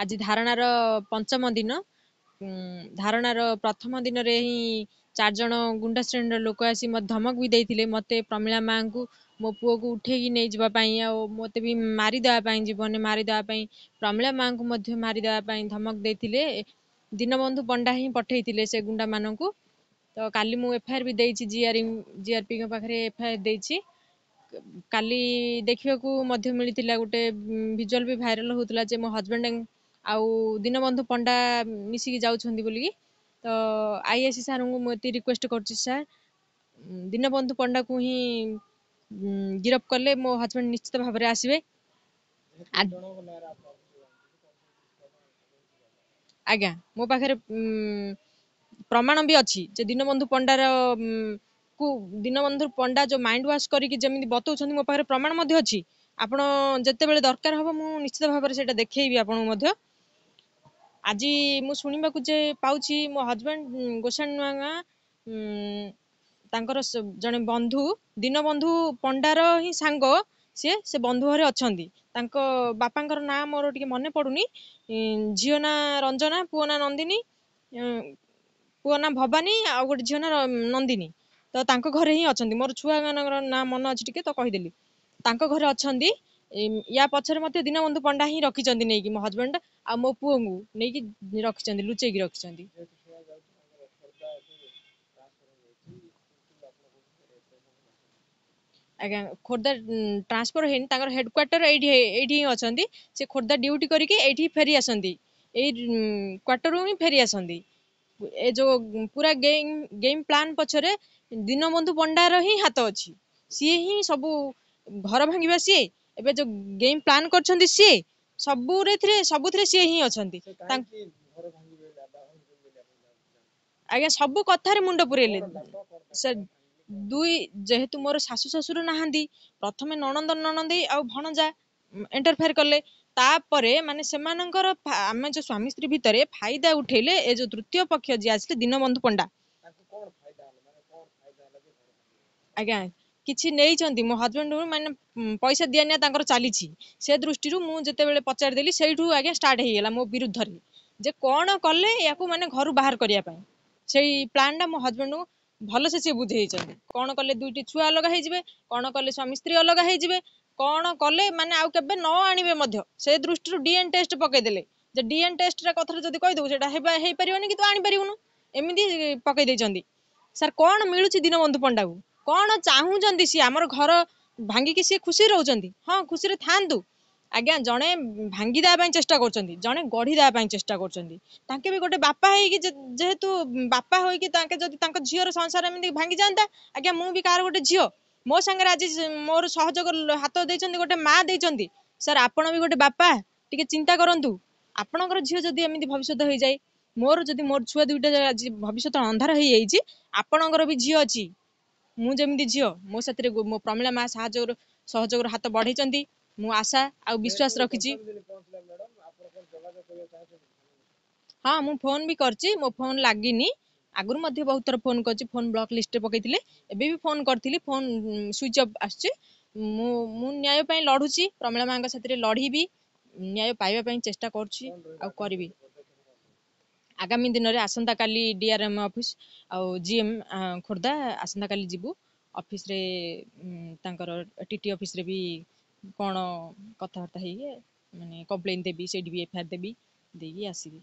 आज धारणार पंचम दिन धारणार प्रथम दिन हिँड चार जुन्डा श्रेणी र लोक आसि म धमकवि दिए म प्रमिला मा पुको उठेको मते मारिद जीवन मारिद प्रमिला मािदेवाप धमके दिनबन्धु पन्डा हिँड पठाइले सुन्डा म ति म एफआइआर जिआर जिआरपि पाआइआरे कि देखेको गएजुअलि भइराल हुन्छ म हजबेन्ड ଆଉ ଦୀନବନ୍ଧୁ ପଣ୍ଡା ମିଶିକି ଯାଉଛନ୍ତି ବୋଲିକି ତ ଆଇଆଇସି ସାର୍ଙ୍କୁ ମୁଁ ଏତିକି ରିକ୍ୱେଷ୍ଟ କରୁଛି ସାର୍ ଦୀନବନ୍ଧୁ ପଣ୍ଡାକୁ ହିଁ ଗିରଫ କଲେ ମୋ ହଜବେଣ୍ଡ ନିଶ୍ଚିତ ଭାବରେ ଆସିବେ ଆଜ୍ଞା ମୋ ପାଖରେ ପ୍ରମାଣ ବି ଅଛି ଯେ ଦୀନବନ୍ଧୁ ପଣ୍ଡାର କୁ ଦୀନବନ୍ଧୁ ପଣ୍ଡା ଯେଉଁ ମାଇଣ୍ଡ ୱାଶ୍ କରିକି ଯେମିତି ବତାଉଛନ୍ତି ମୋ ପାଖରେ ପ୍ରମାଣ ମଧ୍ୟ ଅଛି ଆପଣ ଯେତେବେଳେ ଦରକାର ହେବ ମୁଁ ନିଶ୍ଚିତ ଭାବରେ ସେଇଟା ଦେଖେଇବି ଆପଣଙ୍କୁ ମଧ୍ୟ ଆଜି ମୁଁ ଶୁଣିବାକୁ ଯେ ପାଉଛି ମୋ ହଜବେଣ୍ଡ ଗୋସାଣୀ ନୂଆଗାଁ ତାଙ୍କର ଜଣେ ବନ୍ଧୁ ଦିନବନ୍ଧୁ ପଣ୍ଡାର ହିଁ ସାଙ୍ଗ ସିଏ ସେ ବନ୍ଧୁ ଘରେ ଅଛନ୍ତି ତାଙ୍କ ବାପାଙ୍କର ନାଁ ମୋର ଟିକେ ମନେ ପଡ଼ୁନି ଝିଅ ନାଁ ରଞ୍ଜନା ପୁଅ ନାଁ ନନ୍ଦିନୀ ପୁଅ ନାଁ ଭବାନୀ ଆଉ ଗୋଟେ ଝିଅ ନାଁ ନନ୍ଦିନୀ ତ ତାଙ୍କ ଘରେ ହିଁ ଅଛନ୍ତି ମୋର ଛୁଆମାନଙ୍କର ନାଁ ମନେ ଅଛି ଟିକେ ତ କହିଦେଲି ତାଙ୍କ ଘରେ ଅଛନ୍ତି ୟା ପଛରେ ମଧ୍ୟ ଦୀନବନ୍ଧୁ ପଣ୍ଡା ହିଁ ରଖିଛନ୍ତି ନେଇକି ମୋ ହଜବେଣ୍ଡ ଆଉ ମୋ ପୁଅଙ୍କୁ ନେଇକି ରଖିଛନ୍ତି ଲୁଚେଇକି ରଖିଛନ୍ତି ଆଜ୍ଞା ଖୋର୍ଦ୍ଧା ଟ୍ରାନ୍ସଫର ହେଇନି ତାଙ୍କର ହେଡ଼କ୍ୱାର୍ଟର ଏଇଠି ଏଇଠି ହିଁ ଅଛନ୍ତି ସେ ଖୋର୍ଦ୍ଧା ଡ୍ୟୁଟି କରିକି ଏଇଠି ଫେରି ଆସନ୍ତି ଏଇ କ୍ୱାର୍ଟରରୁ ହିଁ ଫେରି ଆସନ୍ତି ଏ ଯୋଉ ପୁରା ଗେମ୍ ଗେମ୍ ପ୍ଲାନ୍ ପଛରେ ଦୀନବନ୍ଧୁ ପଣ୍ଡାର ହିଁ ହାତ ଅଛି ସିଏ ହିଁ ସବୁ ଘର ଭାଙ୍ଗିବା ସିଏ ଏବେ ଯୋଉ ଗେମ୍ ପ୍ଲାନ୍ କରିଛନ୍ତି ସିଏ ସବୁରେ ଥିରେ ସବୁଥିରେ ସିଏ ହିଁ ଅଛନ୍ତି ଆଜ୍ଞା ସବୁ କଥାରେ ମୁଣ୍ଡ ପୁରେଇଲେ ସେ ଦୁଇ ଯେହେତୁ ମୋର ଶାଶୁ ଶ୍ୱଶୁର ନାହାନ୍ତି ପ୍ରଥମେ ନଣନ୍ଦ ନଣନ୍ଦେଇ ଆଉ ଭଣଜା ଏଣ୍ଟରଫେୟାର କଲେ ତାପରେ ମାନେ ସେମାନଙ୍କର ଆମେ ଯୋଉ ସ୍ୱାମୀ ସ୍ତ୍ରୀ ଭିତରେ ଫାଇଦା ଉଠେଇଲେ ଏ ଯୋଉ ତୃତୀୟ ପକ୍ଷ ଯିଏ ଆସିଲେ ଦୀନବନ୍ଧୁ ପଣ୍ଡା ଆଜ୍ଞା କିଛି ନେଇଛନ୍ତି ମୋ ହଜବେଣ୍ଡରୁ ମାନେ ପଇସା ଦିଆନିଆ ତାଙ୍କର ଚାଲିଛି ସେ ଦୃଷ୍ଟିରୁ ମୁଁ ଯେତେବେଳେ ପଚାରିଦେଲି ସେଇଠୁ ଆଜ୍ଞା ଷ୍ଟାର୍ଟ ହେଇଗଲା ମୋ ବିରୁଦ୍ଧରେ ଯେ କ'ଣ କଲେ ୟାକୁ ମାନେ ଘରୁ ବାହାର କରିବା ପାଇଁ ସେଇ ପ୍ଲାନ୍ଟା ମୋ ହଜବେଣ୍ଡକୁ ଭଲସେ ସିଏ ବୁଝେଇଛନ୍ତି କ'ଣ କଲେ ଦୁଇଟି ଛୁଆ ଅଲଗା ହେଇଯିବେ କ'ଣ କଲେ ସ୍ୱାମୀ ସ୍ତ୍ରୀ ଅଲଗା ହେଇଯିବେ କ'ଣ କଲେ ମାନେ ଆଉ କେବେ ନ ଆଣିବେ ମଧ୍ୟ ସେ ଦୃଷ୍ଟିରୁ ଡିଏନ୍ ଟେଷ୍ଟ ପକେଇଦେଲେ ଯେ ଡିଏନ୍ ଟେଷ୍ଟର କଥାରେ ଯଦି କହିଦେବୁ ସେଇଟା ହେବା ହେଇପାରିବନି କି ତୁ ଆଣିପାରିବୁନୁ ଏମିତି ପକେଇ ଦେଇଛନ୍ତି ସାର୍ କ'ଣ ମିଳୁଛି ଦୀନବନ୍ଧୁ ପଣ୍ଡାକୁ କ'ଣ ଚାହୁଁଛନ୍ତି ସିଏ ଆମର ଘର ଭାଙ୍ଗିକି ସିଏ ଖୁସି ରହୁଛନ୍ତି ହଁ ଖୁସିରେ ଥାଆନ୍ତୁ ଆଜ୍ଞା ଜଣେ ଭାଙ୍ଗି ଦେବା ପାଇଁ ଚେଷ୍ଟା କରୁଛନ୍ତି ଜଣେ ଗଢ଼ି ଦେବା ପାଇଁ ଚେଷ୍ଟା କରୁଛନ୍ତି ତାଙ୍କେ ବି ଗୋଟେ ବାପା ହେଇକି ଯେହେତୁ ବାପା ହୋଇକି ତାଙ୍କେ ଯଦି ତାଙ୍କ ଝିଅର ସଂସାର ଏମିତି ଭାଙ୍ଗି ଯାଆନ୍ତା ଆଜ୍ଞା ମୁଁ ବି କାହାର ଗୋଟେ ଝିଅ ମୋ ସାଙ୍ଗରେ ଆଜି ମୋର ସହଯୋଗ ହାତ ଦେଇଛନ୍ତି ଗୋଟେ ମା ଦେଇଛନ୍ତି ସାର୍ ଆପଣ ବି ଗୋଟେ ବାପା ଟିକେ ଚିନ୍ତା କରନ୍ତୁ ଆପଣଙ୍କର ଝିଅ ଯଦି ଏମିତି ଭବିଷ୍ୟତ ହେଇଯାଏ ମୋର ଯଦି ମୋର ଛୁଆ ଦୁଇଟା ଆଜି ଭବିଷ୍ୟତ ଅନ୍ଧାର ହେଇଯାଇଛି ଆପଣଙ୍କର ବି ଝିଅ ଅଛି ମୁଁ ଯେମିତି ଝିଅ ମୋ ସାଥିରେ ମୋ ପ୍ରମିଳା ମା ସାହାଯ୍ୟ ସହଯୋଗର ହାତ ବଢାଇଛନ୍ତି ମୁଁ ଆଶା ଆଉ ବିଶ୍ୱାସ ରଖିଛି ହଁ ମୁଁ ଫୋନ ବି କରିଛି ମୋ ଫୋନ ଲାଗିନି ଆଗରୁ ମଧ୍ୟ ବହୁତ ଥର ଫୋନ କରିଛି ଫୋନ ବ୍ଲକ ଲିଷ୍ଟରେ ପକେଇଥିଲେ ଏବେ ବି ଫୋନ କରିଥିଲି ଫୋନ ସୁଇଚ୍ ଅଫ୍ ଆସୁଛି ମୁଁ ମୁଁ ନ୍ୟାୟ ପାଇଁ ଲଢୁଛି ପ୍ରମିଳା ମାଙ୍କ ସାଥିରେ ଲଢିବି ନ୍ୟାୟ ପାଇବା ପାଇଁ ଚେଷ୍ଟା କରୁଛି ଆଉ କରିବି ଆଗାମୀ ଦିନରେ ଆସନ୍ତାକାଲି ଡିଆର୍ଏମ୍ ଅଫିସ୍ ଆଉ ଜିଏମ୍ ଖୋର୍ଦ୍ଧା ଆସନ୍ତାକାଲି ଯିବୁ ଅଫିସ୍ରେ ତାଙ୍କର ଟିଟି ଅଫିସ୍ରେ ବି କ'ଣ କଥାବାର୍ତ୍ତା ହେଇକି ମାନେ କମ୍ପ୍ଲେନ୍ ଦେବି ସେଇଠି ବି ଏଫଆଇଆର୍ ଦେବି ଦେଇକି ଆସିବି